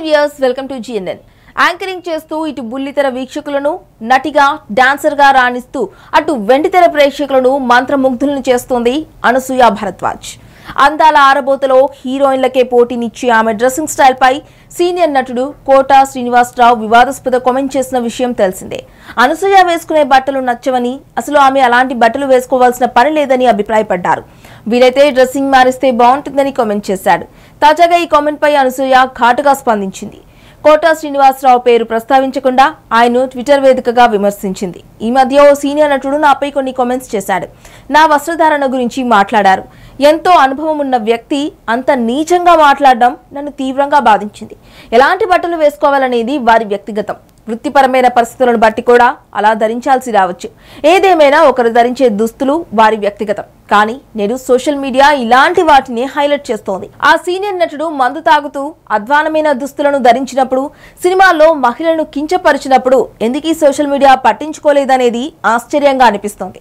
five years welcome to GNN anchoring చేస్తూ ఇటు బుల్లితెర వీక్షకులను నటిగా గా రాణిస్తూ అటు వెండితెర ప్రేక్షకులను మంత్రముగ్ధులను చేస్తోంది అనసూయ భరద్వాజ్ అందాల ఆరబోతలో హీరోయిన్లకే పోటీనిచ్చి ఆమె డ్రెస్సింగ్ స్టైల్పై సీనియర్ నటుడు కోటా శ్రీనివాసరావు వివాదాస్పద కామెంట్ చేసిన విషయం తెలిసిందే అనసూయ వేసుకునే బట్టలు నచ్చవని అసలు ఆమె అలాంటి బట్టలు వేసుకోవాల్సిన పని లేదని అభిప్రాయపడ్డారు వీలైతే డ్రెస్సింగ్ మారిస్తే బాగుంటుందని కామెంట్ చేశాడు తాజాగా ఈ కామెంట్పై అనసూయ ఘాటుగా స్పందించింది కోటా శ్రీనివాసరావు పేరు ప్రస్తావించకుండా ఆయన్ను ట్విట్టర్ వేదికగా విమర్శించింది ఈ మధ్య ఓ సీనియర్ నటుడు నాపై కొన్ని కామెంట్స్ చేశాడు నా వస్త్రధారణ గురించి మాట్లాడారు ఎంతో అనుభవం ఉన్న వ్యక్తి అంత నీచంగా మాట్లాడడం నన్ను తీవ్రంగా బాధించింది ఎలాంటి బట్టలు వేసుకోవాలనేది వారి వ్యక్తిగతం వృత్తిపరమైన పరిస్థితులను బట్టి కూడా అలా ధరించాల్సి రావచ్చు ఏదేమైనా ఒకరు ధరించే దుస్తులు వారి వ్యక్తిగతం కానీ నేడు సోషల్ మీడియా ఇలాంటి వాటిని హైలైట్ చేస్తోంది ఆ సీనియర్ నటుడు మందు తాగుతూ అధ్వానమైన దుస్తులను ధరించినప్పుడు సినిమాల్లో మహిళలను కించపరిచినప్పుడు ఎందుకీ సోషల్ మీడియా పట్టించుకోలేదనేది ఆశ్చర్యంగా అనిపిస్తోంది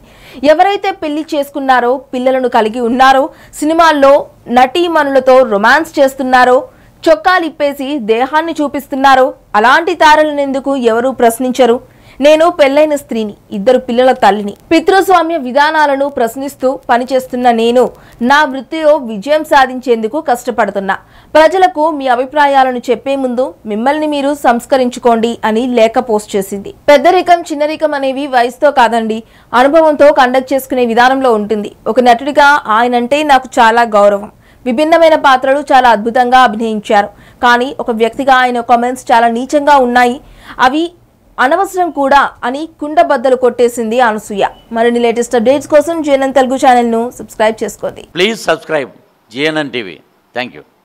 ఎవరైతే పెళ్లి చేసుకున్నారో పిల్లలను కలిగి ఉన్నారో సినిమాల్లో నటీమణులతో రొమాన్స్ చేస్తున్నారో చొక్కాలిప్పేసి దేహాన్ని చూపిస్తున్నారు అలాంటి తారలనేందుకు ఎవరూ ప్రశ్నించరు నేను పెళ్లైన స్త్రీని ఇద్దరు పిల్లల తల్లిని పితృస్వామ్య విధానాలను ప్రశ్నిస్తూ పనిచేస్తున్న నేను నా వృత్తిలో విజయం సాధించేందుకు కష్టపడుతున్నా ప్రజలకు మీ అభిప్రాయాలను చెప్పే ముందు మిమ్మల్ని మీరు సంస్కరించుకోండి అని లేఖ పోస్ట్ చేసింది పెద్దరికం చిన్నరికం అనేవి వయసుతో కాదండి అనుభవంతో కండక్ట్ చేసుకునే విధానంలో ఉంటుంది ఒక నటుడిగా ఆయనంటే నాకు చాలా గౌరవం విభిన్నమైన పాత్రలు చాలా అద్భుతంగా అభినయించారు కానీ ఒక వ్యక్తిగా ఆయన కామెంట్స్ చాలా నీచంగా ఉన్నాయి అవి అనవసరం కూడా అని కుండబద్దలు కొట్టేసింది అనసూయ మరిన్ని లేటెస్ట్ అప్డేట్స్ కోసం జేఎన్ఎన్ తెలుగు ఛానల్ను సబ్స్క్రైబ్ చేసుకోండి please subscribe JNN TV thank